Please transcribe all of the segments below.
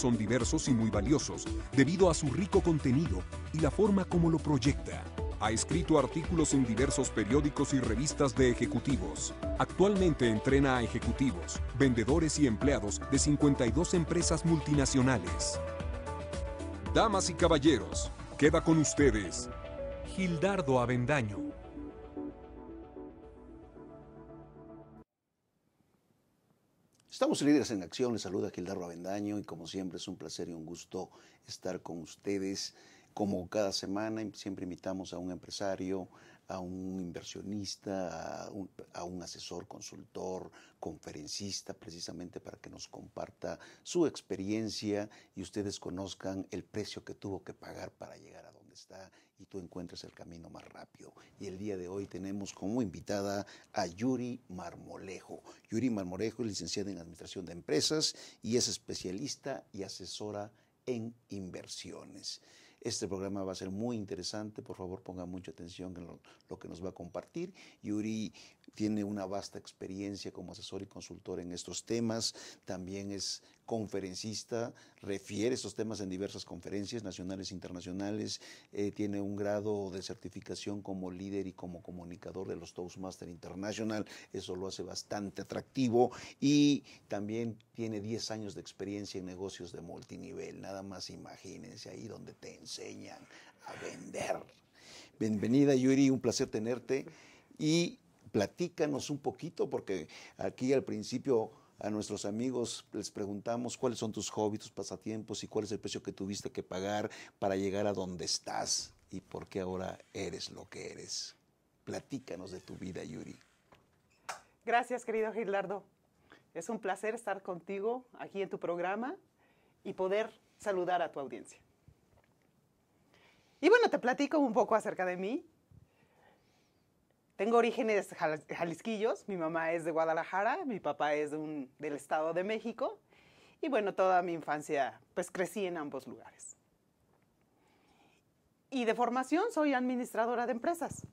son diversos y muy valiosos debido a su rico contenido y la forma como lo proyecta. Ha escrito artículos en diversos periódicos y revistas de ejecutivos. Actualmente entrena a ejecutivos, vendedores y empleados de 52 empresas multinacionales. Damas y caballeros, queda con ustedes Gildardo Avendaño. Estamos líderes en acción, les saluda Gildardo Avendaño y como siempre es un placer y un gusto estar con ustedes. Como cada semana siempre invitamos a un empresario, a un inversionista, a un asesor, consultor, conferencista, precisamente para que nos comparta su experiencia y ustedes conozcan el precio que tuvo que pagar para llegar a donde está y tú encuentres el camino más rápido. Y el día de hoy tenemos como invitada a Yuri Marmolejo. Yuri Marmolejo es licenciada en Administración de Empresas y es especialista y asesora en inversiones. Este programa va a ser muy interesante, por favor ponga mucha atención en lo, lo que nos va a compartir. Yuri tiene una vasta experiencia como asesor y consultor en estos temas, también es conferencista, refiere estos temas en diversas conferencias nacionales e internacionales, eh, tiene un grado de certificación como líder y como comunicador de los Toastmaster International, eso lo hace bastante atractivo y también tiene 10 años de experiencia en negocios de multinivel, nada más imagínense ahí donde te enseñan a vender. Bienvenida Yuri, un placer tenerte y platícanos un poquito, porque aquí al principio a nuestros amigos les preguntamos cuáles son tus hobbies, tus pasatiempos y cuál es el precio que tuviste que pagar para llegar a donde estás y por qué ahora eres lo que eres. Platícanos de tu vida, Yuri. Gracias, querido Gilardo. Es un placer estar contigo aquí en tu programa y poder saludar a tu audiencia. Y bueno, te platico un poco acerca de mí. Tengo orígenes jalisquillos, mi mamá es de Guadalajara, mi papá es del Estado de México y bueno, toda mi infancia pues crecí en ambos lugares. Y de formación soy administradora de empresas.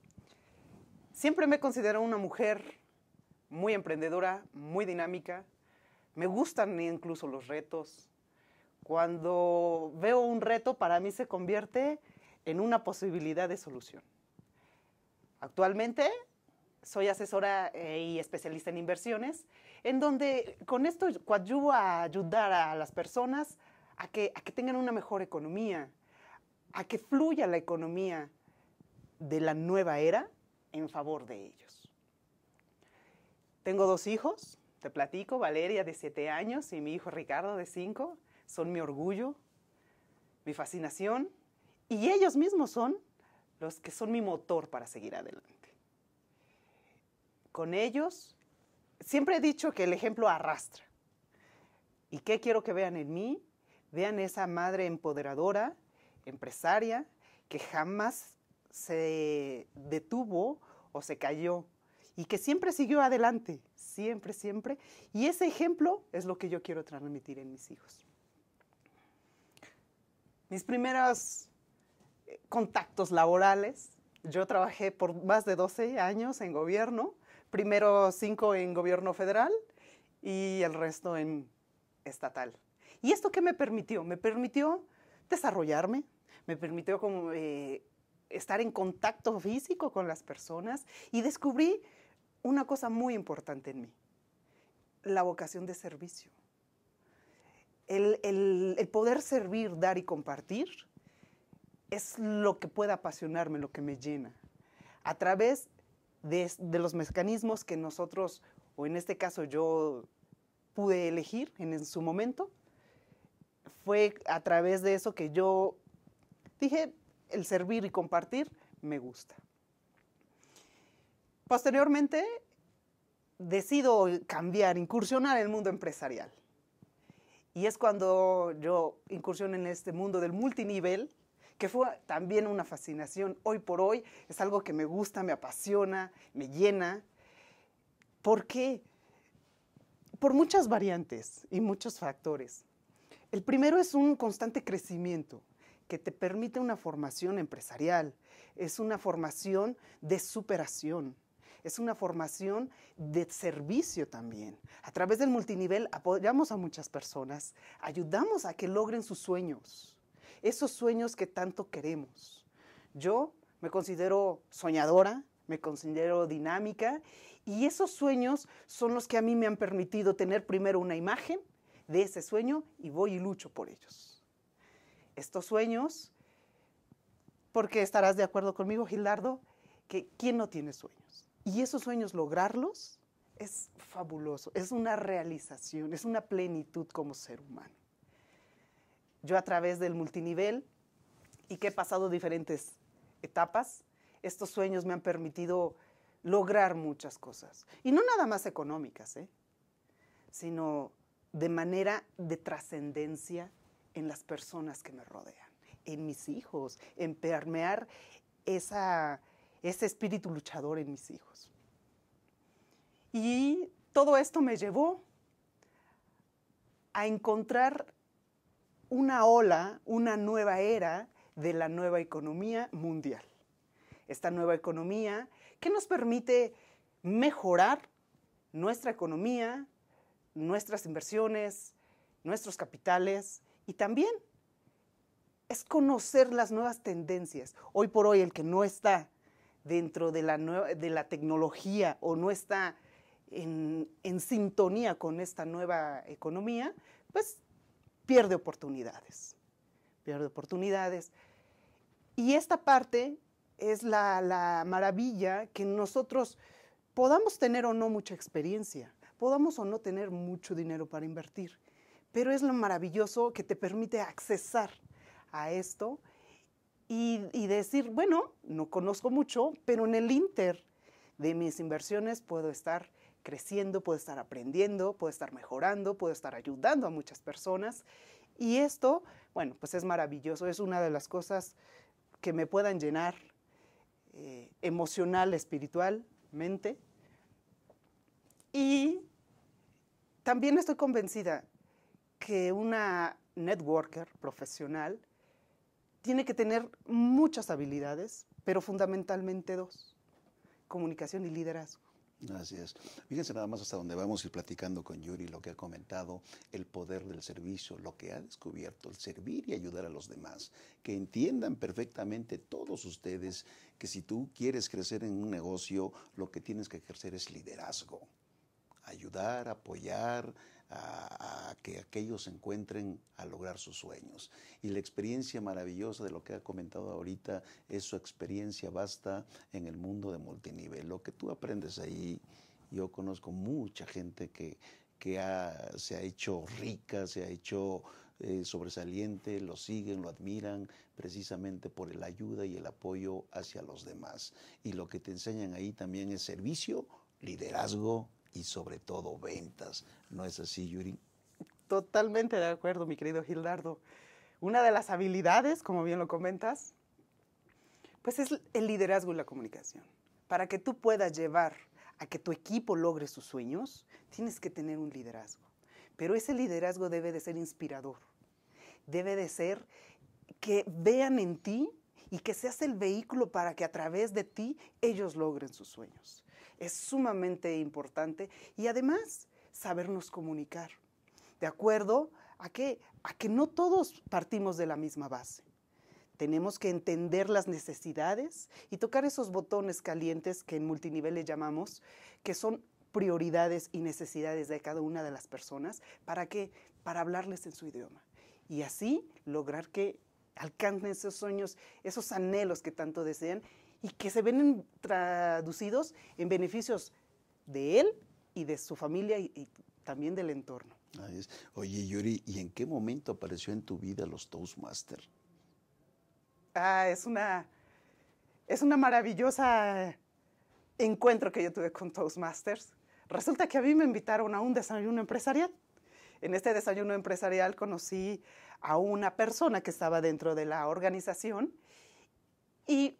Siempre me considero una mujer muy emprendedora, muy dinámica. Me gustan incluso los retos. Cuando veo un reto, para mí se convierte en una posibilidad de solución. Actualmente soy asesora eh, y especialista en inversiones, en donde con esto coadyuvo a ayudar a las personas a que, que tengan una mejor economía, a que fluya la economía de la nueva era en favor de ellos. Tengo dos hijos, te platico, Valeria de 7 años y mi hijo Ricardo de 5, son mi orgullo, mi fascinación, y ellos mismos son los que son mi motor para seguir adelante. Con ellos, siempre he dicho que el ejemplo arrastra. ¿Y qué quiero que vean en mí? Vean esa madre empoderadora, empresaria, que jamás se detuvo o se cayó y que siempre siguió adelante, siempre, siempre. Y ese ejemplo es lo que yo quiero transmitir en mis hijos. Mis primeras contactos laborales. Yo trabajé por más de 12 años en gobierno, primero cinco en gobierno federal y el resto en estatal. ¿Y esto qué me permitió? Me permitió desarrollarme, me permitió como, eh, estar en contacto físico con las personas y descubrí una cosa muy importante en mí, la vocación de servicio. el poder servir, dar y compartir es lo que puede apasionarme, lo que me llena. A través de, los mecanismos que nosotros, o en este caso yo pude elegir en, en su momento, fue a través de eso que yo dije, el servir y compartir me gusta. Posteriormente, decido cambiar, incursionar en el mundo empresarial. Y es cuando yo incursiono en este mundo del multinivel, que fue también una fascinación hoy por hoy, es algo que me gusta, me apasiona, me llena. ¿Por qué? Por muchas variantes y muchos factores. El primero es un constante crecimiento que te permite una formación empresarial, es una formación de superación, es una formación de servicio también. A través del multinivel apoyamos a muchas personas, ayudamos a que logren sus sueños esos sueños que tanto queremos. Yo me considero soñadora, me considero dinámica y esos sueños son los que a mí me han permitido tener primero una imagen de ese sueño y voy y lucho por ellos. Estos sueños, porque estarás de acuerdo conmigo, Gilardo, que ¿quién no tiene sueños? Y esos sueños, lograrlos, es fabuloso, es una realización, es una plenitud como ser humano yo a través del multinivel y que he pasado diferentes etapas, estos sueños me han permitido lograr muchas cosas. Y no nada más económicas, ¿eh? sino de manera de trascendencia en las personas que me rodean, en mis hijos, en permear esa, ese espíritu luchador en mis hijos. Y todo esto me llevó a encontrar una ola, una nueva era de la nueva economía mundial. Esta nueva economía que nos permite mejorar nuestra economía, nuestras inversiones, nuestros capitales y también es conocer las nuevas tendencias. Hoy por hoy el que no está dentro de la, de la tecnología o no está en, en sintonía con esta nueva economía, pues pierde oportunidades, pierde oportunidades. Y esta parte es la, maravilla que nosotros podamos tener o no mucha experiencia, podamos o no tener mucho dinero para invertir, pero es lo maravilloso que te permite accesar a esto y, y, decir, bueno, no conozco mucho, pero en el Inter de mis inversiones puedo estar creciendo, puedo estar aprendiendo, puedo estar mejorando, puedo estar ayudando a muchas personas. Y esto, bueno, pues es maravilloso, es una de las cosas que me puedan llenar emocional eh, emocional, espiritualmente. Y también estoy convencida que una networker profesional tiene que tener muchas habilidades, pero fundamentalmente dos, comunicación y liderazgo. Así es. Fíjense nada más hasta donde vamos a ir platicando con Yuri, lo que ha comentado, el poder del servicio, lo que ha descubierto, el servir y ayudar a los demás. Que entiendan perfectamente todos ustedes que si tú quieres crecer en un negocio, lo que tienes que ejercer es liderazgo. Ayudar, apoyar, a, que aquellos encuentren a lograr sus sueños. Y la experiencia maravillosa de lo que ha comentado ahorita es su experiencia basta en el mundo de multinivel. Lo que tú aprendes ahí, yo conozco mucha gente que, se ha hecho rica, se ha hecho eh, sobresaliente, lo siguen, lo admiran, precisamente por la ayuda y el apoyo hacia los demás. Y lo que te enseñan ahí también es servicio, liderazgo y sobre todo ventas. ¿No es así, Yuri? Totalmente de acuerdo, mi querido Gildardo. Una de las habilidades, como bien lo comentas, pues es el liderazgo y la comunicación. Para que tú puedas llevar a que tu equipo logre sus sueños, tienes que tener un liderazgo. Pero ese liderazgo debe de ser inspirador. Debe de ser que vean en ti y que seas el vehículo para que a través de ti ellos logren sus sueños es sumamente importante y además sabernos comunicar, ¿de acuerdo? A que, a que no todos partimos de la misma base. Tenemos que entender las necesidades y tocar esos botones calientes que en multinivel le llamamos, que son prioridades y necesidades de cada una de las personas, ¿para Para hablarles en su idioma. Y así lograr que alcancen esos sueños, esos anhelos que tanto desean y que se ven traducidos en beneficios de él y de su familia y, también del entorno. Oye, Yuri, ¿y en qué momento apareció en tu vida los Toastmasters? Ah, es una, es una maravillosa encuentro que yo tuve con Toastmasters. Resulta que a mí me invitaron a un desayuno empresarial. En este desayuno empresarial conocí a una persona que estaba dentro de la organización y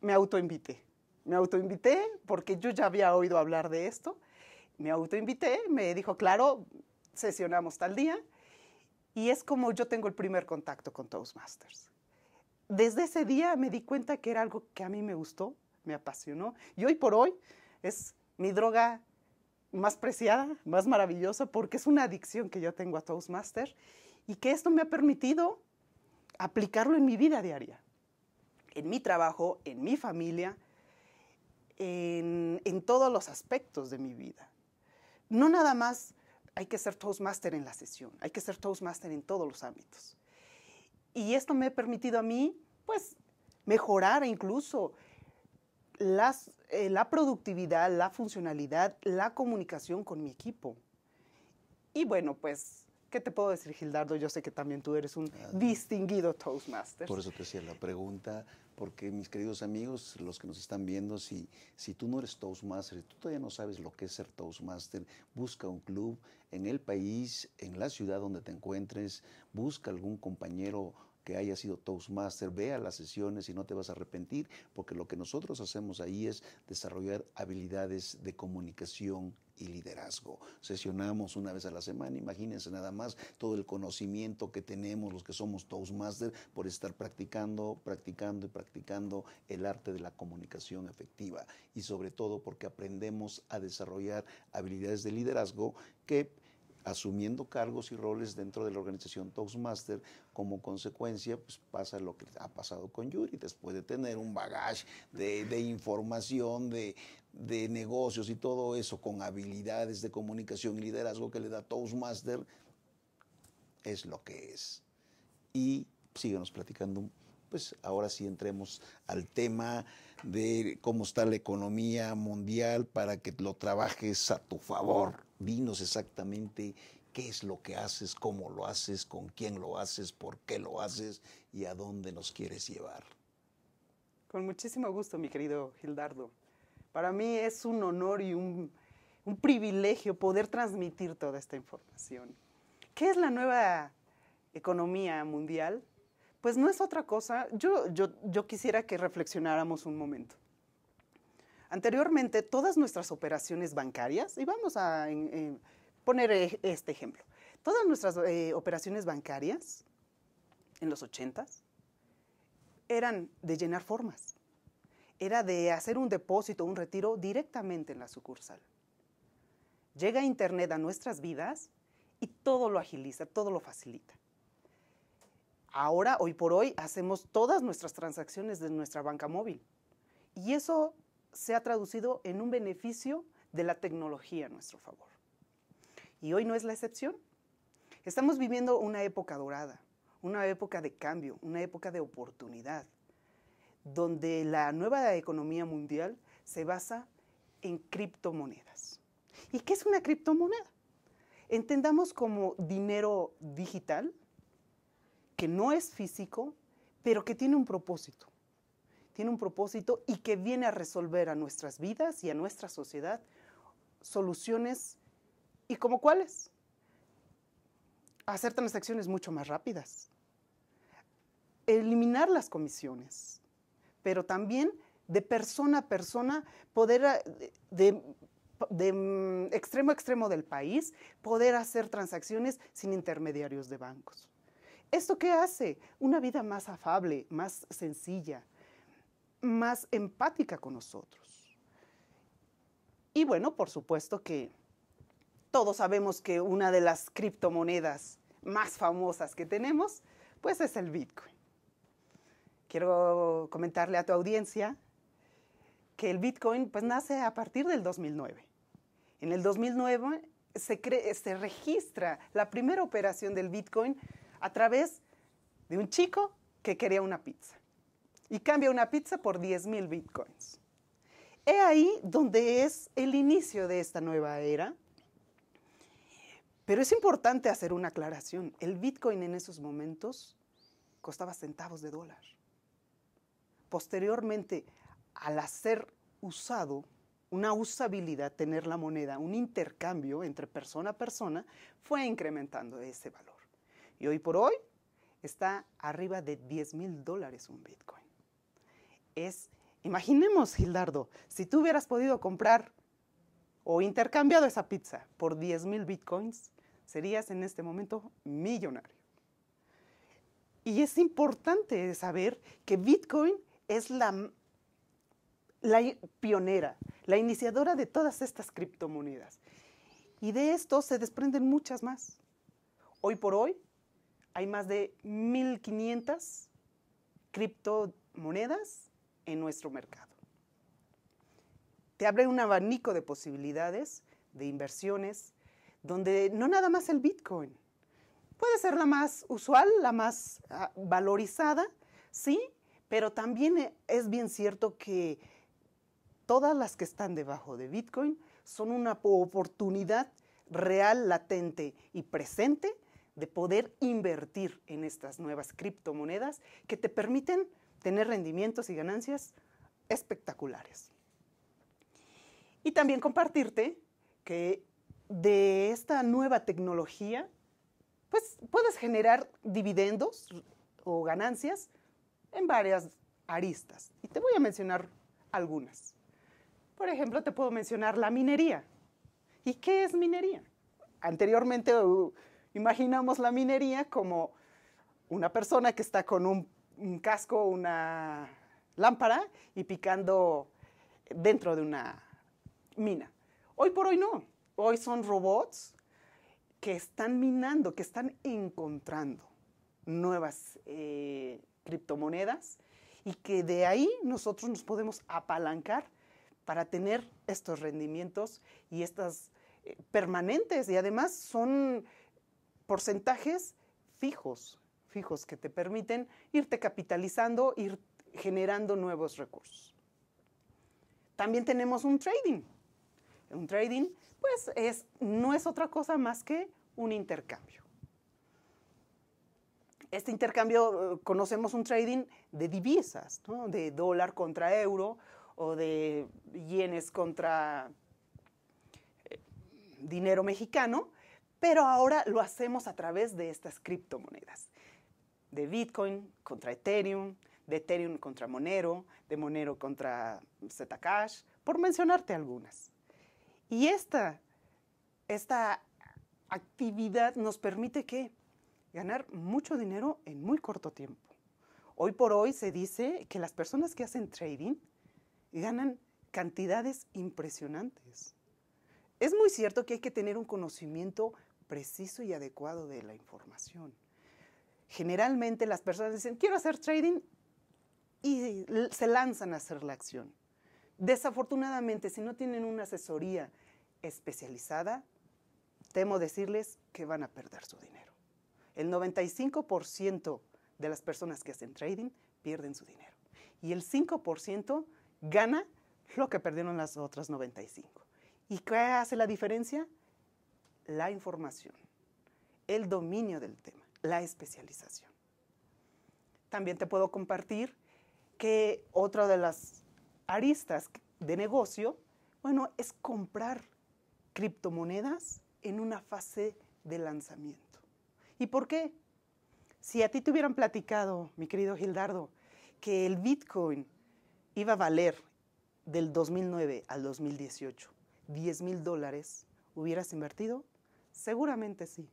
me autoinvité. Me autoinvité porque yo ya había oído hablar de esto. Me autoinvité, me dijo, claro, sesionamos tal día. Y es como yo tengo el primer contacto con Toastmasters. Desde ese día me di cuenta que era algo que a mí me gustó, me apasionó. Y hoy por hoy es mi droga más preciada, más maravillosa, porque es una adicción que yo tengo a Toastmasters y que esto me ha permitido aplicarlo en mi vida diaria en mi trabajo, en mi familia, en, todos los aspectos de mi vida. No nada más hay que ser Toastmaster en la sesión, hay que ser Toastmaster en todos los ámbitos. Y esto me ha permitido a mí, pues, mejorar incluso las, eh, la productividad, la funcionalidad, la comunicación con mi equipo. Y bueno, pues ¿Qué te puedo decir, Gildardo? Yo sé que también tú eres un ah, distinguido Toastmaster. Por eso te hacía la pregunta, porque mis queridos amigos, los que nos están viendo, si, si tú no eres Toastmaster, tú todavía no sabes lo que es ser Toastmaster, busca un club en el país, en la ciudad donde te encuentres, busca algún compañero que haya sido Toastmaster, vea las sesiones y no te vas a arrepentir, porque lo que nosotros hacemos ahí es desarrollar habilidades de comunicación y liderazgo. Sesionamos una vez a la semana, imagínense nada más todo el conocimiento que tenemos los que somos Toastmaster por estar practicando, practicando y practicando el arte de la comunicación efectiva y sobre todo porque aprendemos a desarrollar habilidades de liderazgo que asumiendo cargos y roles dentro de la organización Toastmaster, como consecuencia pues, pasa lo que ha pasado con Yuri, después de tener un bagaje de, información, de, de, negocios y todo eso, con habilidades de comunicación y liderazgo que le da Toastmaster, es lo que es. Y síguenos platicando pues ahora sí entremos al tema de cómo está la economía mundial para que lo trabajes a tu favor. Dinos exactamente qué es lo que haces, cómo lo haces, con quién lo haces, por qué lo haces y a dónde nos quieres llevar. Con muchísimo gusto, mi querido Gildardo. Para mí es un honor y un, un privilegio poder transmitir toda esta información. ¿Qué es la nueva economía mundial? pues no es otra cosa. Yo, yo, quisiera que reflexionáramos un momento. Anteriormente, todas nuestras operaciones bancarias, y vamos a poner e, este ejemplo, todas nuestras eh, operaciones bancarias en los 80 eran de llenar formas, era de hacer un depósito, un retiro directamente en la sucursal. Llega Internet a nuestras vidas y todo lo agiliza, todo lo facilita. Ahora, hoy por hoy, hacemos todas nuestras transacciones de nuestra banca móvil. Y eso se ha traducido en un beneficio de la tecnología a nuestro favor. Y hoy no es la excepción. Estamos viviendo una época dorada, una época de cambio, una época de oportunidad, donde la nueva economía mundial se basa en criptomonedas. ¿Y qué es una criptomoneda? Entendamos como dinero digital, que no es físico, pero que tiene un propósito. Tiene un propósito y que viene a resolver a nuestras vidas y a nuestra sociedad soluciones y como cuáles. Hacer transacciones mucho más rápidas. Eliminar las comisiones, pero también de persona a persona, poder eh, de, de mm, extremo a extremo del país, poder hacer transacciones sin intermediarios de bancos. ¿Esto qué hace? Una vida más afable, más sencilla, más empática con nosotros. Y bueno, por supuesto que todos sabemos que una de las criptomonedas más famosas que tenemos, pues es el Bitcoin. Quiero comentarle a tu audiencia que el Bitcoin pues nace a partir del 2009. En el 2009 se, se registra la primera operación del Bitcoin a través de un chico que quería una pizza y cambia una pizza por 10 mil bitcoins. He ahí donde es el inicio de esta nueva era. Pero es importante hacer una aclaración. El bitcoin en esos momentos costaba centavos de dólar. Posteriormente, al hacer usado una usabilidad, tener la moneda, un intercambio entre persona a persona, fue incrementando ese valor. Y hoy por hoy está arriba de 10 mil dólares un Bitcoin. Es, imaginemos, Gildardo, si tú hubieras podido comprar o intercambiado esa pizza por 10 mil Bitcoins, serías en este momento millonario. Y es importante saber que Bitcoin es la, la pionera, la iniciadora de todas estas criptomonedas. Y de esto se desprenden muchas más. Hoy por hoy, hay más de 1.500 criptomonedas en nuestro mercado. Te abre un abanico de posibilidades, de inversiones, donde no nada más el Bitcoin. Puede ser la más usual, la más ah, valorizada, sí, pero también e, es bien cierto que todas las que están debajo de Bitcoin son una oportunidad real, latente y presente de poder invertir en estas nuevas criptomonedas que te permiten tener rendimientos y ganancias espectaculares. Y también compartirte que de esta nueva tecnología, pues puedes generar dividendos o ganancias en varias aristas. Y te voy a mencionar algunas. Por ejemplo, te puedo mencionar la minería. ¿Y qué es minería? Anteriormente uh, imaginamos la minería como una persona que está con un, casco, una lámpara y picando dentro de una mina. Hoy por hoy no. Hoy son robots que están minando, que están encontrando nuevas eh, criptomonedas y que de ahí nosotros nos podemos apalancar para tener estos rendimientos y estas eh, permanentes. Y además son porcentajes fijos, fijos que te permiten irte capitalizando, ir generando nuevos recursos. También tenemos un trading. Un trading, pues, no es otra cosa más que un intercambio. Este intercambio, eh, conocemos un trading de divisas, de dólar contra euro o de yenes contra eh, dinero mexicano, pero ahora lo hacemos a través de estas criptomonedas, de Bitcoin contra Ethereum, de Ethereum contra Monero, de Monero contra Zcash, por mencionarte algunas. Y esta, esta actividad nos permite que ganar mucho dinero en muy corto tiempo. Hoy por hoy se dice que las personas que hacen trading ganan cantidades impresionantes. Es muy cierto que hay que tener un conocimiento preciso y adecuado de la información. Generalmente las personas dicen, quiero hacer trading y se lanzan a hacer la acción. Desafortunadamente, si no tienen una asesoría especializada, temo decirles que van a perder su dinero. El 95% de las personas que hacen trading pierden su dinero y el 5% gana lo que perdieron las otras 95. ¿Y qué hace la diferencia? la información, el dominio del tema, la especialización. También te puedo compartir que otra de las aristas de negocio, bueno, es comprar criptomonedas en una fase de lanzamiento. ¿Y por qué? Si a ti te hubieran platicado, mi querido Gildardo, que el Bitcoin iba a valer del 2009 al 2018 10 mil dólares, ¿hubieras invertido? Seguramente sí,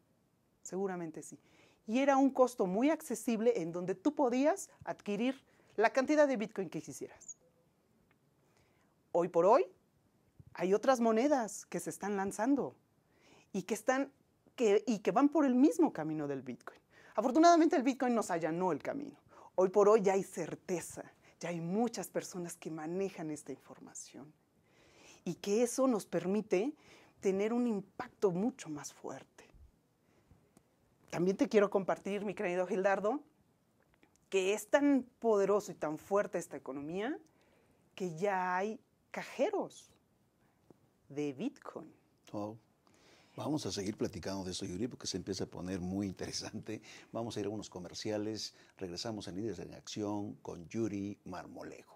seguramente sí. Y era un costo muy accesible en donde tú podías adquirir la cantidad de Bitcoin que quisieras. Hoy por hoy hay otras monedas que se están lanzando y que, están, que, y que van por el mismo camino del Bitcoin. Afortunadamente el Bitcoin nos allanó el camino. Hoy por hoy ya hay certeza, ya hay muchas personas que manejan esta información y que eso nos permite tener un impacto mucho más fuerte. También te quiero compartir, mi querido Gildardo, que es tan poderoso y tan fuerte esta economía que ya hay cajeros de Bitcoin. Vamos a seguir platicando de eso, Yuri, porque se empieza a poner muy interesante. Vamos a ir a unos comerciales. Regresamos en Líderes en Acción con Yuri Marmolejo.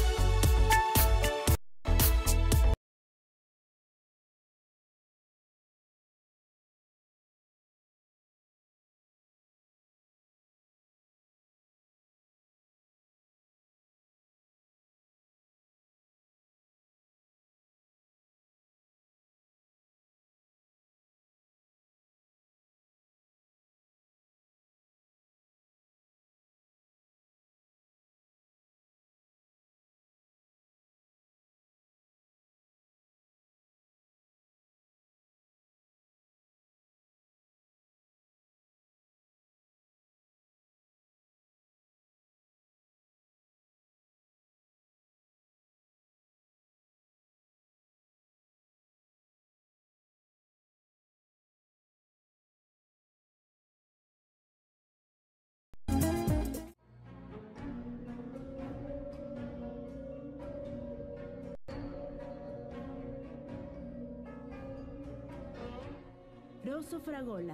Fragola.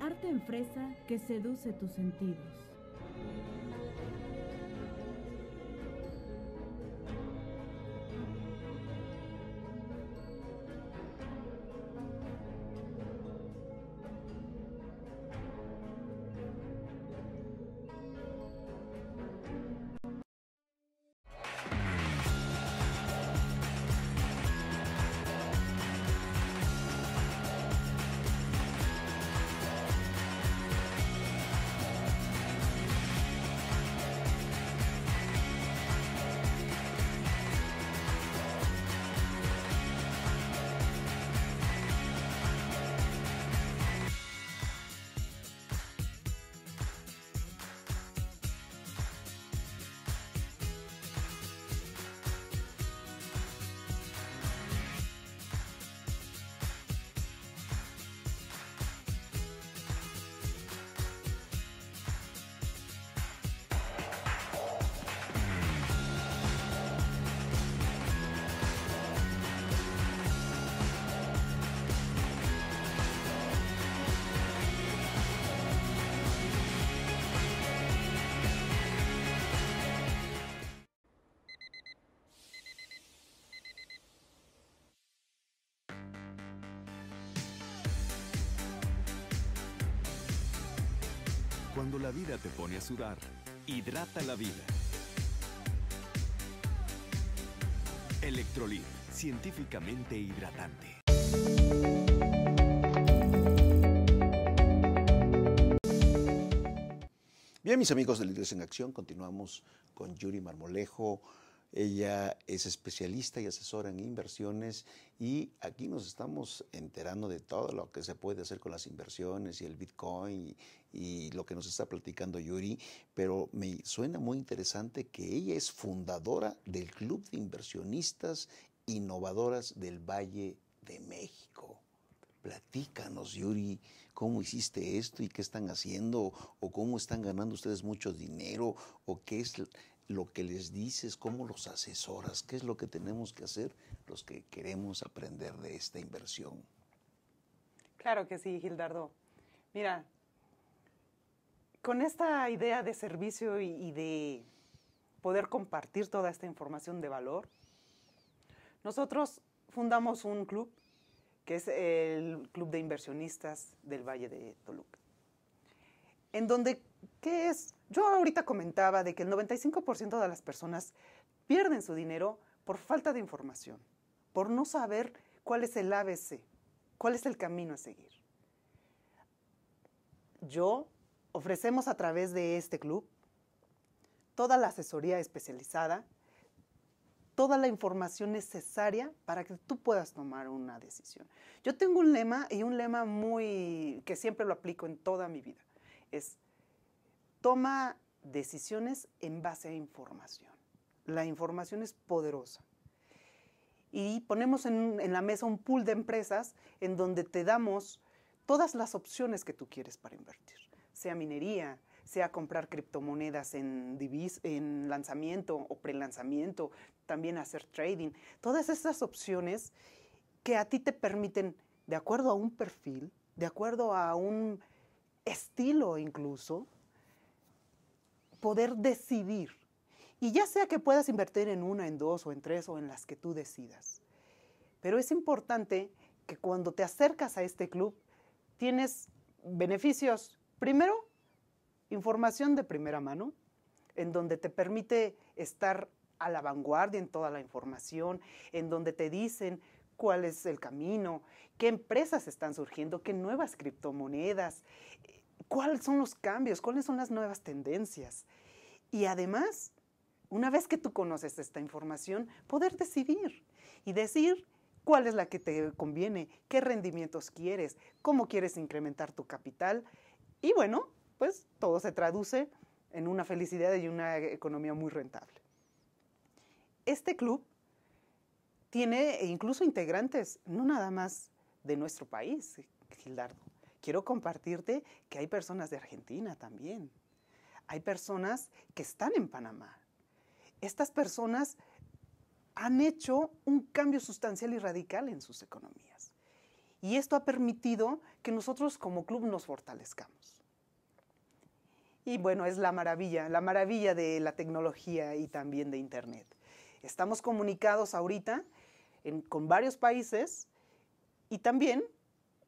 Arte en fresa que seduce tus sentidos. la vida te pone a sudar, hidrata la vida. Electrolit, científicamente hidratante. Bien, mis amigos de Líderes en Acción, continuamos con Yuri Marmolejo, ella es especialista y asesora en inversiones y aquí nos estamos enterando de todo lo que se puede hacer con las inversiones y el Bitcoin y, lo que nos está platicando Yuri, pero me suena muy interesante que ella es fundadora del Club de Inversionistas Innovadoras del Valle de México. Platícanos, Yuri, cómo hiciste esto y qué están haciendo, o cómo están ganando ustedes mucho dinero, o qué es lo que les dices, cómo los asesoras, qué es lo que tenemos que hacer los que queremos aprender de esta inversión. Claro que sí, Gildardo. Mira, con esta idea de servicio y, de poder compartir toda esta información de valor, nosotros fundamos un club que es el Club de Inversionistas del Valle de Toluca, en donde ¿qué es? Yo ahorita comentaba de que el 95% de las personas pierden su dinero por falta de información, por no saber cuál es el ABC, cuál es el camino a seguir. Yo ofrecemos a través de este club toda la asesoría especializada, toda la información necesaria para que tú puedas tomar una decisión. Yo tengo un lema y un lema muy que siempre lo aplico en toda mi vida. Es toma decisiones en base a información. La información es poderosa. Y ponemos en, la mesa un pool de empresas en donde te damos todas las opciones que tú quieres para invertir, sea minería, sea comprar criptomonedas en, en lanzamiento o prelanzamiento, también hacer trading, todas esas opciones que a ti te permiten, de acuerdo a un perfil, de acuerdo a un estilo incluso, poder decidir. Y ya sea que puedas invertir en una, en dos o en tres o en las que tú decidas. Pero es importante que cuando te acercas a este club tienes beneficios. Primero, información de primera mano, en donde te permite estar a la vanguardia en toda la información, en donde te dicen cuál es el camino, qué empresas están surgiendo, qué nuevas criptomonedas, cuáles son los cambios, cuáles son las nuevas tendencias. Y además, una vez que tú conoces esta información, poder decidir y decir cuál es la que te conviene, qué rendimientos quieres, cómo quieres incrementar tu capital. Y bueno, pues todo se traduce en una felicidad y una economía muy rentable. Este club tiene incluso integrantes, no nada más de nuestro país, Gildardo, quiero compartirte que hay personas de Argentina también. Hay personas que están en Panamá. Estas personas han hecho un cambio sustancial y radical en sus economías. Y esto ha permitido que nosotros como club nos fortalezcamos. Y bueno, es la maravilla, la maravilla de la tecnología y también de Internet. Estamos comunicados ahorita con varios países y también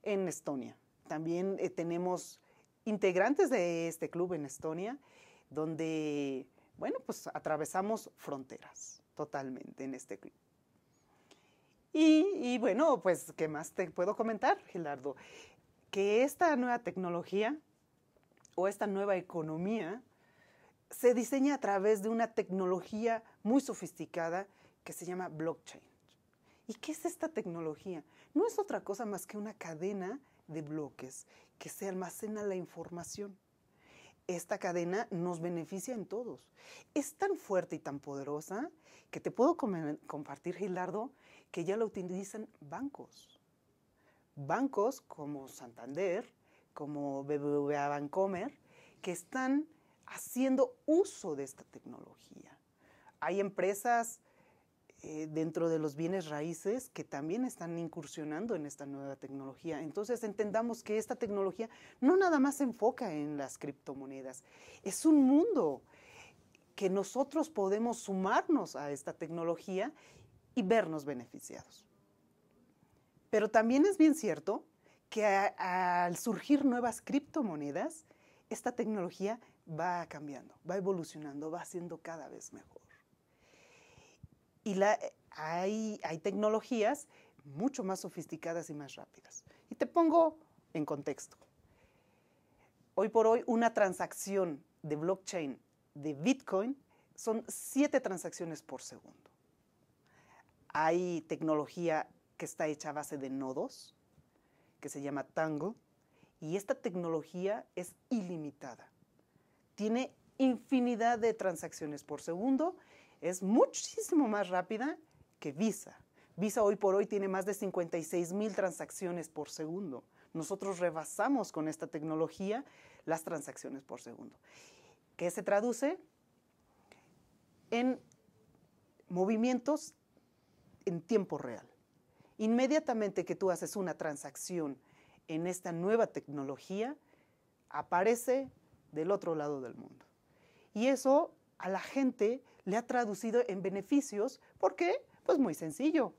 en Estonia. También eh, tenemos integrantes de este club en Estonia, donde, bueno, pues atravesamos fronteras totalmente en este club. Y, y bueno, pues, ¿qué más te puedo comentar, Gilardo? Que esta nueva tecnología o esta nueva economía se diseña a través de una tecnología muy sofisticada que se llama blockchain. ¿Y qué es esta tecnología? No es otra cosa más que una cadena de bloques que se almacena la información. Esta cadena nos beneficia en todos. Es tan fuerte y tan poderosa que te puedo compartir, Gilardo, que ya la utilizan bancos. Bancos como Santander, como BBVA Bancomer, que están haciendo uso de esta tecnología. Hay empresas eh, dentro de los bienes raíces que también están incursionando en esta nueva tecnología. Entonces entendamos que esta tecnología no nada más se enfoca en las criptomonedas, es un mundo que nosotros podemos sumarnos a esta tecnología y vernos beneficiados. Pero también es bien cierto que al surgir nuevas criptomonedas, esta tecnología va cambiando, va evolucionando, va siendo cada vez mejor. Y eh, hay, hay tecnologías mucho más sofisticadas y más rápidas. Y te pongo en contexto. Hoy por hoy, una transacción de blockchain de Bitcoin son siete transacciones por segundo. Hay tecnología que está hecha a base de nodos, que se llama Tango, y esta tecnología es ilimitada. Tiene infinidad de transacciones por segundo es muchísimo más rápida que Visa. Visa hoy por hoy tiene más de 56 mil transacciones por segundo. Nosotros rebasamos con esta tecnología las transacciones por segundo. ¿Qué se traduce? En movimientos en tiempo real. Inmediatamente que tú haces una transacción en esta nueva tecnología, aparece del otro lado del mundo. Y eso a la gente le ha traducido en beneficios. ¿Por qué? Pues muy sencillo.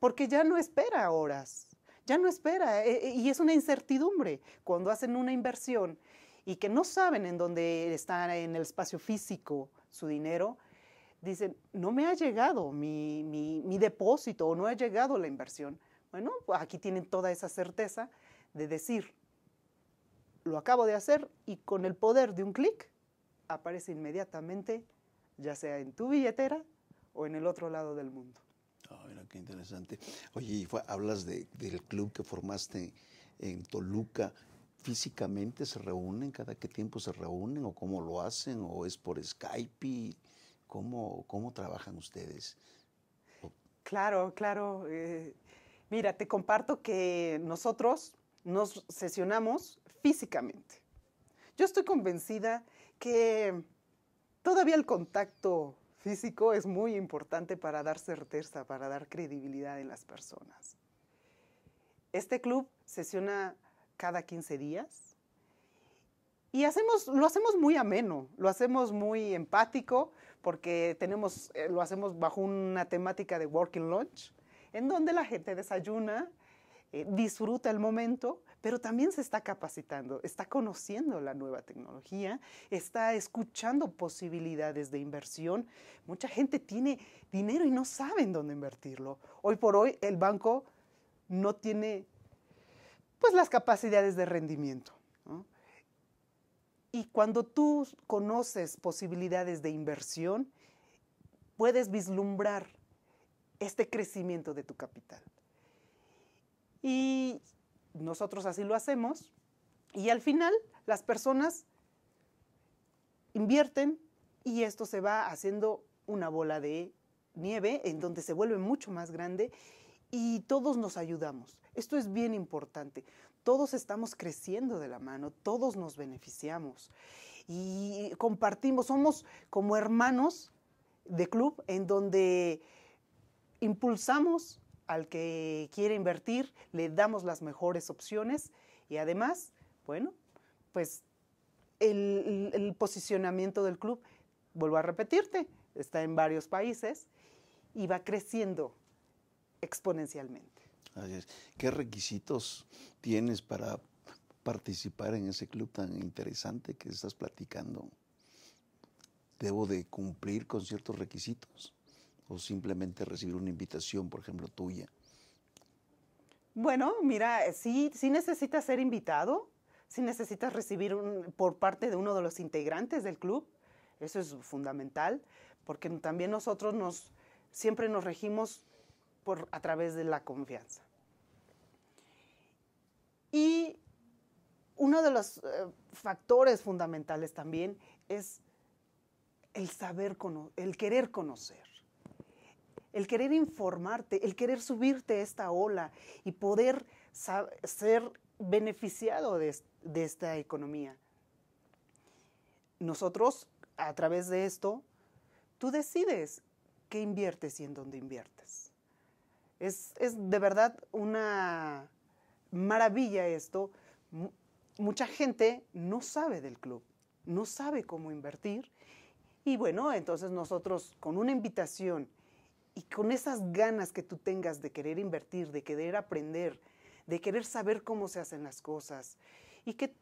Porque ya no espera horas, ya no espera eh, eh, y es una incertidumbre cuando hacen una inversión y que no saben en dónde está en el espacio físico su dinero. Dicen, no me ha llegado mi, mi depósito o no ha llegado la inversión. Bueno, pues aquí tienen toda esa certeza de decir, lo acabo de hacer y con el poder de un clic aparece inmediatamente, ya sea en tu billetera o en el otro lado del mundo. Ah, mira, qué interesante. Oye, y hablas del club que formaste en Toluca. ¿Físicamente se reúnen? ¿Cada qué tiempo se reúnen? ¿O cómo lo hacen? ¿O es por Skype? ¿Cómo, trabajan ustedes? Claro, claro. Eh, mira, te comparto que nosotros nos sesionamos físicamente. Yo estoy convencida que todavía el contacto físico es muy importante para dar certeza, para dar credibilidad en las personas. Este club sesiona cada 15 días y hacemos, lo hacemos muy ameno, lo hacemos muy empático porque tenemos, eh, lo hacemos bajo una temática de working lunch, en donde la gente desayuna, eh, disfruta el momento, pero también se está capacitando, está conociendo la nueva tecnología, está escuchando posibilidades de inversión. Mucha gente tiene dinero y no saben dónde invertirlo. Hoy por hoy el banco no tiene pues las capacidades de rendimiento. Y cuando tú conoces posibilidades de inversión, puedes vislumbrar este crecimiento de tu capital. Y nosotros así lo hacemos, y al final las personas invierten y esto se va haciendo una bola de nieve en donde se vuelve mucho más grande y todos nos ayudamos. Esto es bien importante. Todos estamos creciendo de la mano, todos nos beneficiamos y compartimos, somos como hermanos de club en donde impulsamos al que quiere invertir, le damos las mejores opciones y además, bueno, pues el, posicionamiento del club, vuelvo a repetirte, está en varios países y va creciendo exponencialmente. ¿Qué requisitos tienes para participar en ese club tan interesante que estás platicando? ¿Debo de cumplir con ciertos requisitos? o simplemente recibir una invitación, por ejemplo, tuya? Bueno, mira, sí, sí necesitas ser invitado, sí necesitas recibir por parte de uno de los integrantes del club, eso es fundamental, porque también nosotros nos, siempre nos regimos por, a través de la confianza. Y uno de los eh, factores fundamentales también es el saber, el querer conocer el querer informarte, el querer subirte a esta ola y poder ser beneficiado de, esta economía. Nosotros, a través de esto, tú decides qué inviertes y en dónde inviertes. Es, de verdad una maravilla esto. mucha gente no sabe del club, no sabe cómo invertir. Y bueno, entonces nosotros con una invitación y con esas ganas que tú tengas de querer invertir, de querer aprender, de querer saber cómo se hacen las cosas y que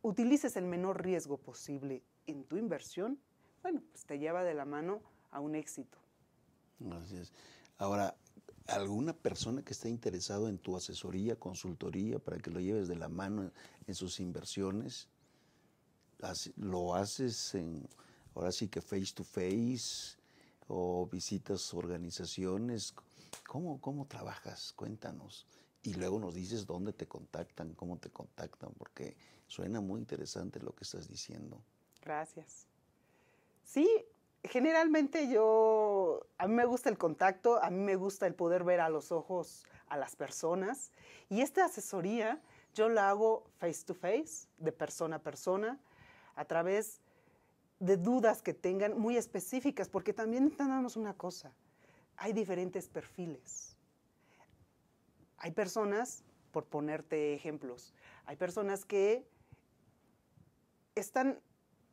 utilices el menor riesgo posible en tu inversión, bueno, pues te lleva de la mano a un éxito. Gracias. Ahora, alguna persona que esté interesado en tu asesoría, consultoría, para que lo lleves de la mano en, sus inversiones, lo haces en, ahora sí que face to face, o visitas organizaciones. ¿Cómo, cómo trabajas? Cuéntanos. Y luego nos dices dónde te contactan, cómo te contactan, porque suena muy interesante lo que estás diciendo. Gracias. Sí, generalmente yo, a mí me gusta el contacto, a mí me gusta el poder ver a los ojos a las personas. Y esta asesoría yo la hago face to face, de persona a persona, a través de dudas que tengan muy específicas, porque también entendamos una cosa, hay diferentes perfiles. Hay personas, por ponerte ejemplos, hay personas que están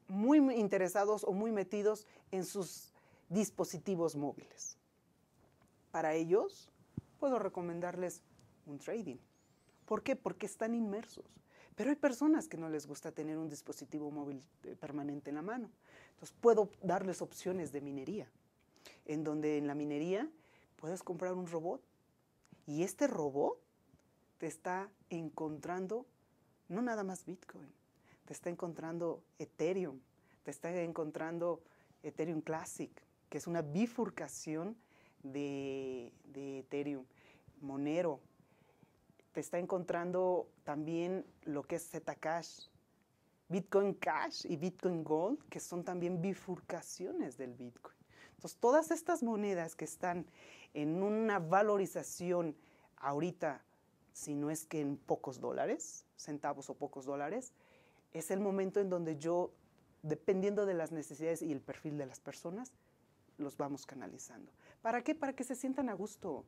muy interesados o muy metidos en sus dispositivos móviles. Para ellos, puedo recomendarles un trading. ¿Por qué? Porque están inmersos. Pero hay personas que no les gusta tener un dispositivo móvil eh, permanente en la mano. Entonces puedo darles opciones de minería, en donde en la minería puedes comprar un robot y este robot te está encontrando no nada más Bitcoin, te está encontrando Ethereum, te está encontrando Ethereum Classic, que es una bifurcación de, Ethereum, Monero, te está encontrando también lo que es Zcash, Bitcoin Cash y Bitcoin Gold, que son también bifurcaciones del Bitcoin. Entonces, todas estas monedas que están en una valorización ahorita, si no es que en pocos dólares, centavos o pocos dólares, es el momento en donde yo, dependiendo de las necesidades y el perfil de las personas, los vamos canalizando. ¿Para qué? Para que se sientan a gusto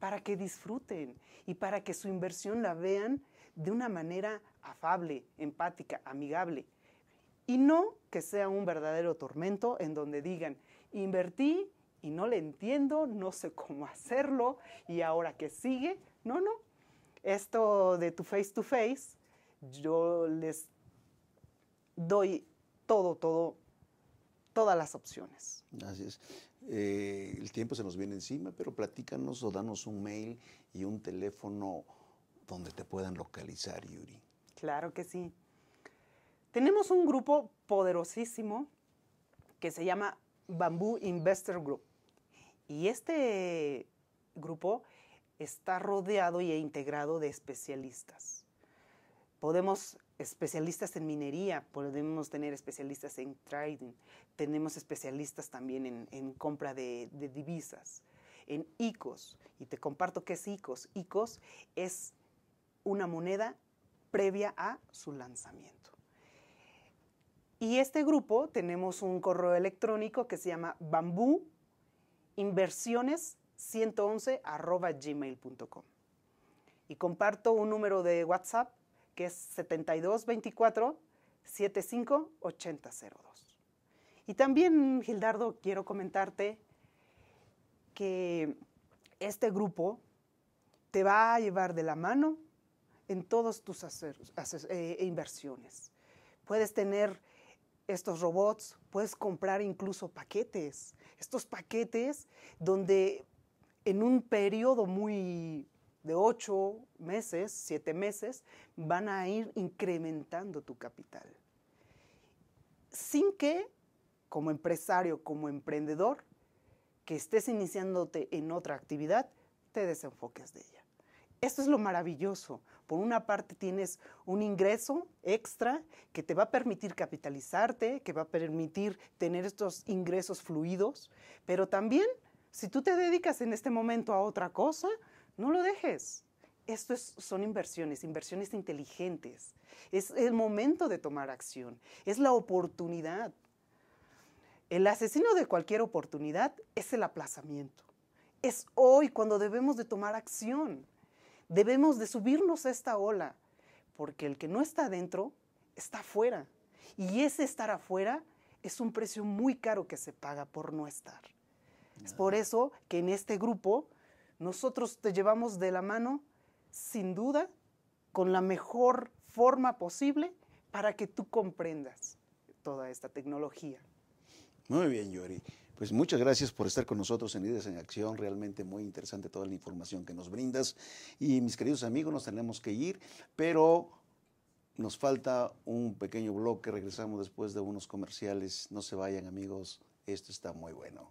para que disfruten y para que su inversión la vean de una manera afable, empática, amigable. Y no que sea un verdadero tormento en donde digan, invertí y no le entiendo, no sé cómo hacerlo y ahora que sigue. No, no. Esto de tu face to face, yo les doy todo, todo, todas las opciones. Gracias. Eh, el tiempo se nos viene encima, pero platícanos o danos un mail y un teléfono donde te puedan localizar, Yuri. Claro que sí. Tenemos un grupo poderosísimo que se llama Bamboo Investor Group. Y este grupo está rodeado y e integrado de especialistas. Podemos especialistas en minería, podemos tener especialistas en trading, tenemos especialistas también en, compra de, divisas, en ICOs. Y te comparto qué es ICOs. ICOs es una moneda previa a su lanzamiento. Y este grupo tenemos un correo electrónico que se llama bambú inversiones 111 gmail.com. Y comparto un número de WhatsApp que es 7224-758002. Y también, Gildardo, quiero comentarte que este grupo te va a llevar de la mano en todas tus eh, inversiones. Puedes tener estos robots, puedes comprar incluso paquetes. Estos paquetes donde en un periodo muy de ocho meses, siete meses, van a ir incrementando tu capital. Sin que, como empresario, como emprendedor, que estés iniciándote en otra actividad, te desenfoques de ella. Esto es lo maravilloso. Por una parte tienes un ingreso extra que te va a permitir capitalizarte, que va a permitir tener estos ingresos fluidos, pero también si tú te dedicas en este momento a otra cosa, no lo dejes. Esto son inversiones, inversiones inteligentes. Es el momento de tomar acción, es la oportunidad. El asesino de cualquier oportunidad es el aplazamiento. Es hoy cuando debemos de tomar acción. Debemos de subirnos a esta ola, porque el que no está adentro está afuera. Y ese estar afuera es un precio muy caro que se paga por no estar. Es por eso que en este grupo nosotros te llevamos de la mano, sin duda, con la mejor forma posible para que tú comprendas toda esta tecnología. Muy bien, Yori. Pues muchas gracias por estar con nosotros en Ideas en Acción. Realmente muy interesante toda la información que nos brindas. Y mis queridos amigos, nos tenemos que ir, pero nos falta un pequeño bloque. Regresamos después de unos comerciales. No se vayan, amigos. Esto está muy bueno.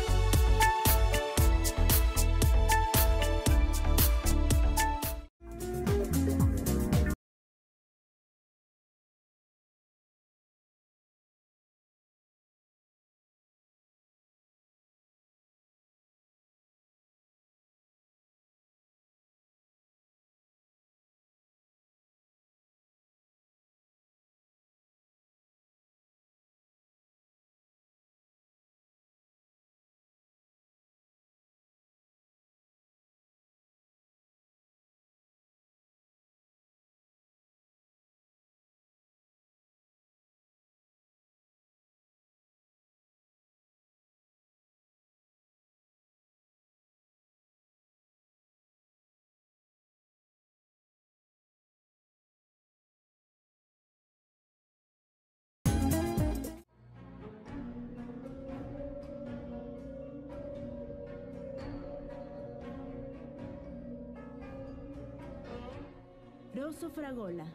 Fragola.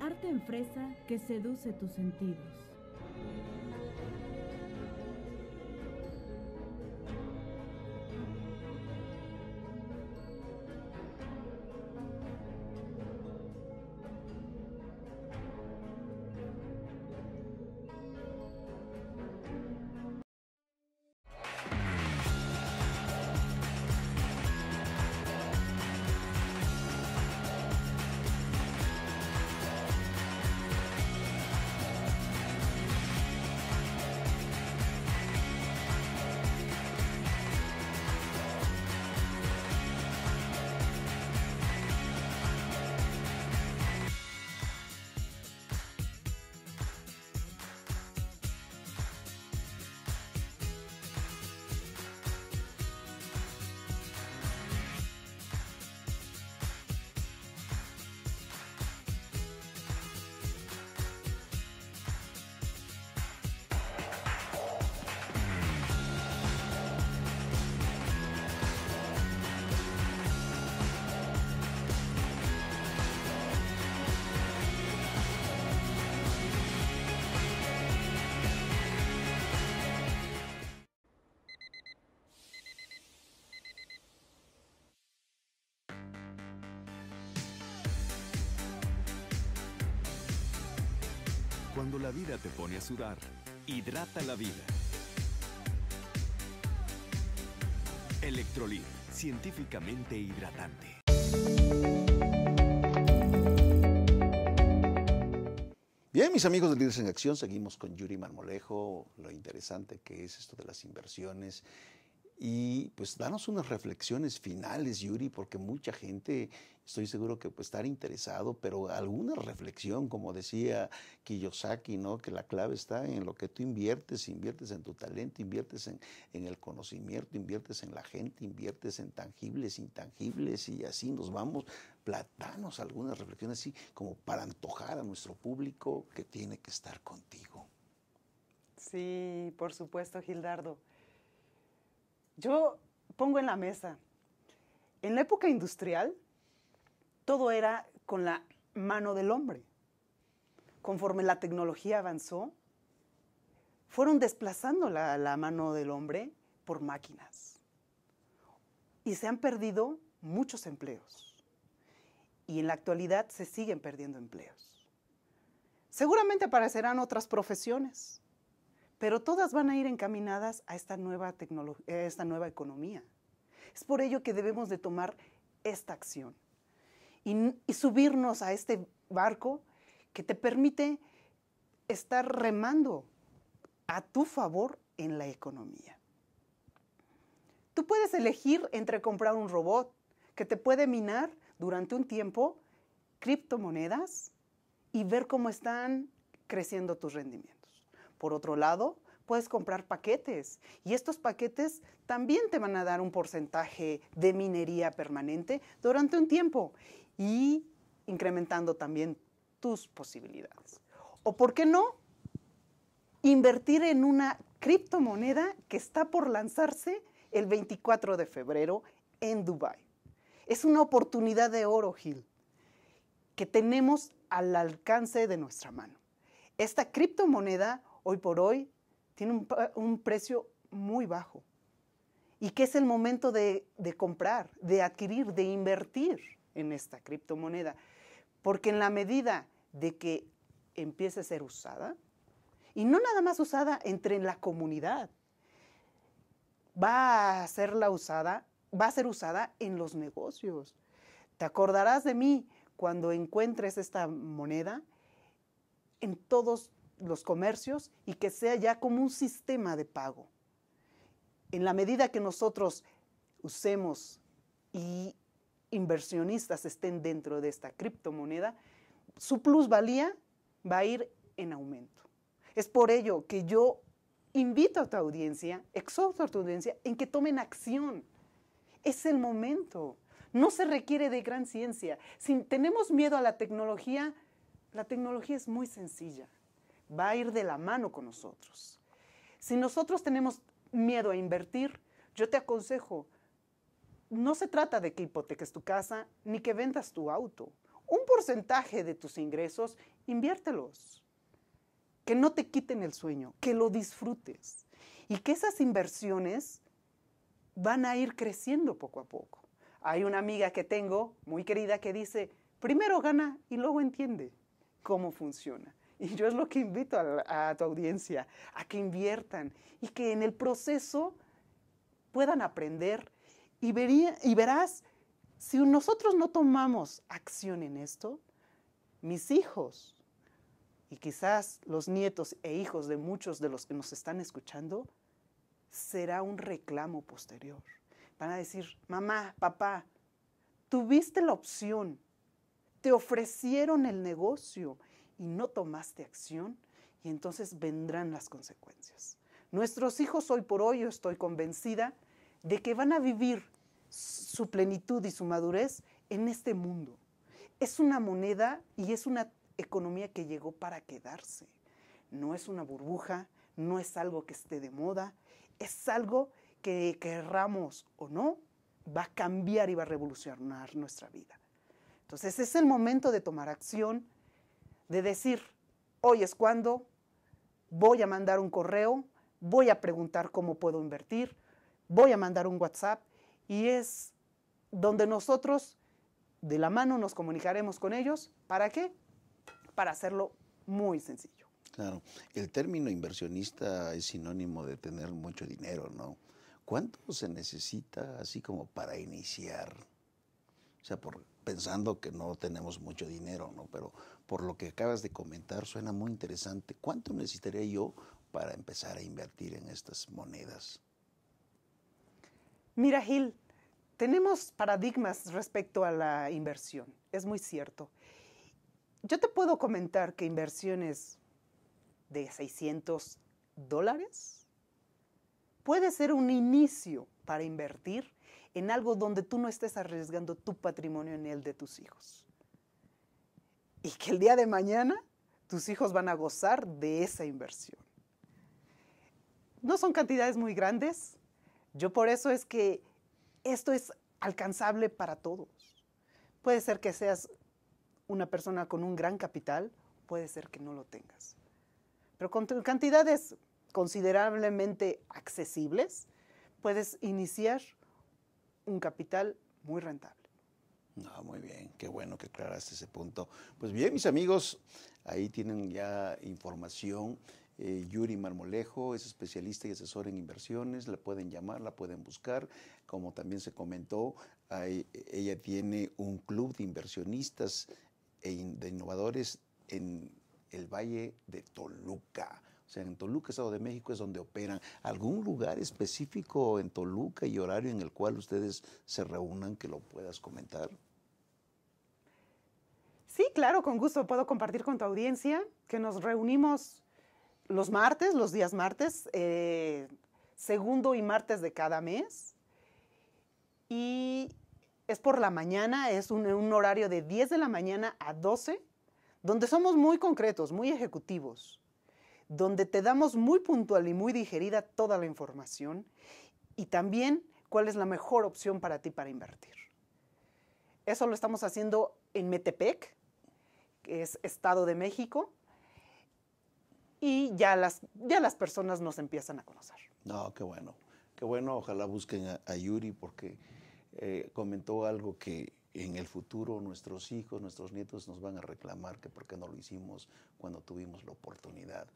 Arte en fresa que seduce tus sentidos. cuando la vida te pone a sudar. Hidrata la vida. Electrolit, científicamente hidratante. Bien, mis amigos de Líderes en Acción, seguimos con Yuri Marmolejo, lo interesante que es esto de las inversiones y pues danos unas reflexiones finales, Yuri, porque mucha gente, estoy seguro que puede estar interesado, pero alguna reflexión, como decía Kiyosaki, ¿no? que la clave está en lo que tú inviertes, inviertes en tu talento, inviertes en, en el conocimiento, inviertes en la gente, inviertes en tangibles, intangibles, y así nos vamos, platanos algunas reflexiones así, como para antojar a nuestro público que tiene que estar contigo. Sí, por supuesto, Gildardo. Yo pongo en la mesa, en la época industrial, todo era con la mano del hombre. Conforme la tecnología avanzó, fueron desplazando la, mano del hombre por máquinas. Y se han perdido muchos empleos. Y en la actualidad se siguen perdiendo empleos. Seguramente aparecerán otras profesiones pero todas van a ir encaminadas a esta nueva, economía. Es por ello que debemos de tomar esta acción y, y subirnos a este barco que te permite estar remando a tu favor en la economía. Tú puedes elegir entre comprar un robot que te puede minar durante un tiempo criptomonedas y ver cómo están creciendo tus rendimientos. Por otro lado, puedes comprar paquetes y estos paquetes también te van a dar un porcentaje de minería permanente durante un tiempo y incrementando también tus posibilidades. O por qué no, invertir en una criptomoneda que está por lanzarse el 24 de febrero en Dubai. Es una oportunidad de oro, Gil, que tenemos al alcance de nuestra mano. Esta criptomoneda hoy por hoy tiene un, precio muy bajo y que es el momento de, comprar, de adquirir, de invertir en esta criptomoneda. Porque en la medida de que empiece a ser usada, y no nada más usada entre la comunidad, va a ser la usada, va a ser usada en los negocios. Te acordarás de mí cuando encuentres esta moneda en todos los comercios y que sea ya como un sistema de pago. En la medida que nosotros usemos y inversionistas estén dentro de esta criptomoneda, su plusvalía va a ir en aumento. Es por ello que yo invito a tu audiencia, exhorto a tu audiencia en que tomen acción. Es el momento. No se requiere de gran ciencia. Si tenemos miedo a la tecnología, la tecnología es muy sencilla va a ir de la mano con nosotros. Si nosotros tenemos miedo a invertir, yo te aconsejo, no se trata de que hipoteques tu casa ni que vendas tu auto. Un porcentaje de tus ingresos, inviértelos. Que no te quiten el sueño, que lo disfrutes y que esas inversiones van a ir creciendo poco a poco. Hay una amiga que tengo, muy querida, que dice, primero gana y luego entiende cómo funciona. Y yo es lo que invito a, tu audiencia, a que inviertan y que en el proceso puedan aprender y, y verás, si nosotros no tomamos acción en esto, mis hijos y quizás los nietos e hijos de muchos de los que nos están escuchando, será un reclamo posterior. Van a decir, mamá, papá, tuviste la opción, te ofrecieron el negocio y no tomaste acción, y entonces vendrán las consecuencias. Nuestros hijos hoy por hoy, yo estoy convencida de que van a vivir su plenitud y su madurez en este mundo. Es una moneda y es una economía que llegó para quedarse. No es una burbuja, no es algo que esté de moda, es algo que querramos o no, va a cambiar y va a revolucionar nuestra vida. Entonces es el momento de tomar acción, de decir, hoy es cuando, voy a mandar un correo, voy a preguntar cómo puedo invertir, voy a mandar un WhatsApp y es donde nosotros de la mano nos comunicaremos con ellos. ¿Para qué? Para hacerlo muy sencillo. Claro, el término inversionista es sinónimo de tener mucho dinero, ¿no? ¿Cuánto se necesita así como para iniciar? O sea, pensando que no tenemos mucho dinero, ¿no? Pero por lo que acabas de comentar, suena muy interesante. ¿Cuánto necesitaría yo para empezar a invertir en estas monedas? Mira, Gil, tenemos paradigmas respecto a la inversión, es muy cierto. Yo te puedo comentar que inversiones de 600 dólares puede ser un inicio para invertir en algo donde tú no estés arriesgando tu patrimonio en el de tus hijos y que el día de mañana tus hijos van a gozar de esa inversión. No son cantidades muy grandes. Yo por eso es que esto es alcanzable para todos. Puede ser que seas una persona con un gran capital, puede ser que no lo tengas. Pero con cantidades considerablemente accesibles, puedes iniciar un capital muy rentable muy bien, qué bueno que aclaraste ese punto. Pues bien, mis amigos, ahí tienen ya información. Eh, Yuri Marmolejo es especialista y asesor en inversiones, la pueden llamar, la pueden buscar. Como también se comentó, ella tiene un club de inversionistas e de innovadores en el Valle de Toluca. O sea, en Toluca, Estado de México, es donde operan. ¿Algún lugar específico en Toluca y horario en el cual ustedes se reúnan que lo puedas comentar? Sí, claro, con gusto puedo compartir con tu audiencia que nos reunimos los martes, los días martes, eh, segundo y martes de cada mes. Y es por la mañana, es un, un horario de 10 de la mañana a 12, donde somos muy concretos, muy ejecutivos donde te damos muy puntual y muy digerida toda la información y también cuál es la mejor opción para ti para invertir. Eso lo estamos haciendo en Metepec, que es Estado de México, y ya las, ya las personas nos empiezan a conocer. No, qué bueno, qué bueno, ojalá busquen a, Yuri porque eh, comentó algo que en el futuro nuestros hijos, nuestros nietos nos van a reclamar que por qué no lo hicimos cuando tuvimos la oportunidad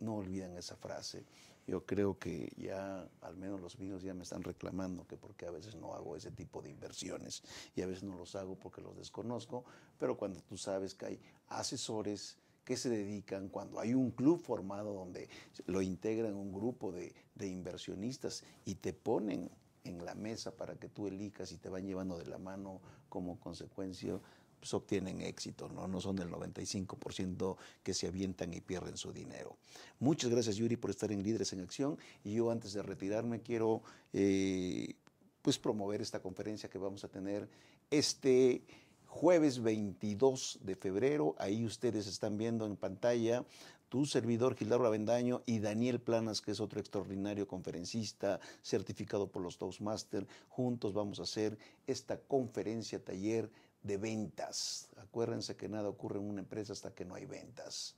no olviden esa frase. Yo creo que ya, al menos los míos ya me están reclamando que porque a veces no hago ese tipo de inversiones y a veces no los hago porque los desconozco, pero cuando tú sabes que hay asesores que se dedican, cuando hay un club formado donde lo integran un grupo de, de inversionistas y te ponen en la mesa para que tú elijas y te van llevando de la mano como consecuencia pues obtienen éxito, ¿no? no son del 95% que se avientan y pierden su dinero. Muchas gracias Yuri por estar en Líderes en Acción y yo antes de retirarme quiero eh, pues promover esta conferencia que vamos a tener este jueves 22 de febrero. Ahí ustedes están viendo en pantalla tu servidor Gildardo Avendaño y Daniel Planas, que es otro extraordinario conferencista certificado por los Toastmasters. Juntos vamos a hacer esta conferencia taller de ventas. Acuérdense que nada ocurre en una empresa hasta que no hay ventas.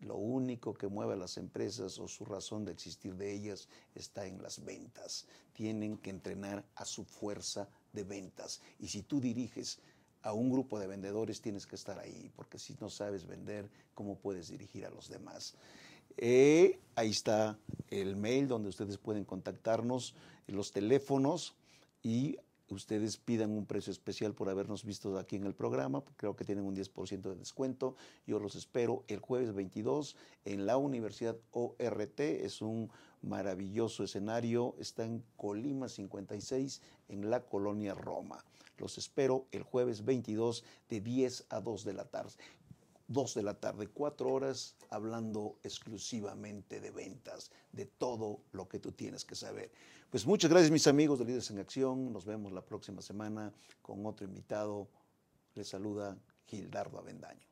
Lo único que mueve a las empresas o su razón de existir de ellas está en las ventas. Tienen que entrenar a su fuerza de ventas. Y si tú diriges a un grupo de vendedores, tienes que estar ahí, porque si no sabes vender, ¿cómo puedes dirigir a los demás? Eh, ahí está el mail donde ustedes pueden contactarnos, los teléfonos y ustedes pidan un precio especial por habernos visto aquí en el programa. Creo que tienen un 10% de descuento. Yo los espero el jueves 22 en la Universidad ORT. Es un maravilloso escenario. Está en Colima 56, en la colonia Roma. Los espero el jueves 22 de 10 a 2 de la tarde. 2 de la tarde, 4 horas hablando exclusivamente de ventas, de todo lo que tú tienes que saber. Pues muchas gracias mis amigos de Líderes en Acción, nos vemos la próxima semana con otro invitado. Les saluda Gildardo Avendaño.